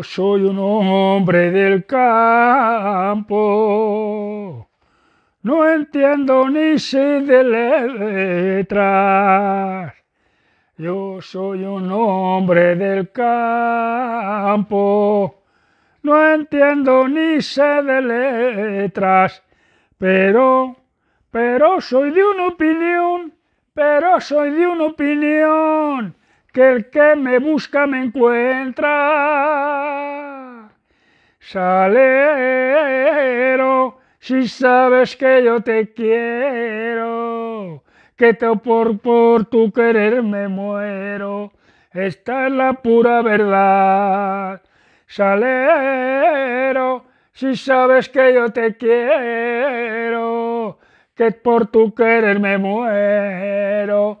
yo soy un hombre del campo. No entiendo ni sé de letras. Yo soy un hombre del campo. No entiendo ni sé de letras. Pero, pero soy de una opinión. Pero soy de una opinión que el que me busca me encuentra. Salero, si sabes que yo te quiero, que te por, por tu querer me muero. Esta es la pura verdad. Salero, si sabes que yo te quiero, que por tu querer me muero.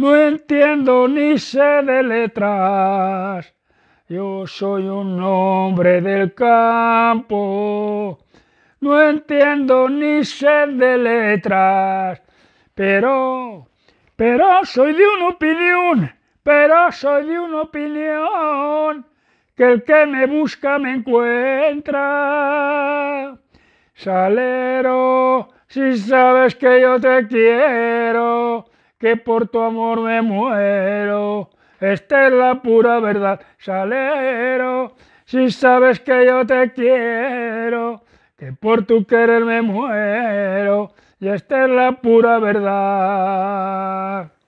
No entiendo ni sé de letras. Yo soy un hombre del campo. No entiendo ni sé de letras. Pero, pero soy de una opinión. Pero soy de una opinión. Que el que me busca me encuentra. Salero, si sabes que yo te quiero que por tu amor me muero. Esta es la pura verdad, salero. Si sabes que yo te quiero, que por tu querer me muero. Y esta es la pura verdad.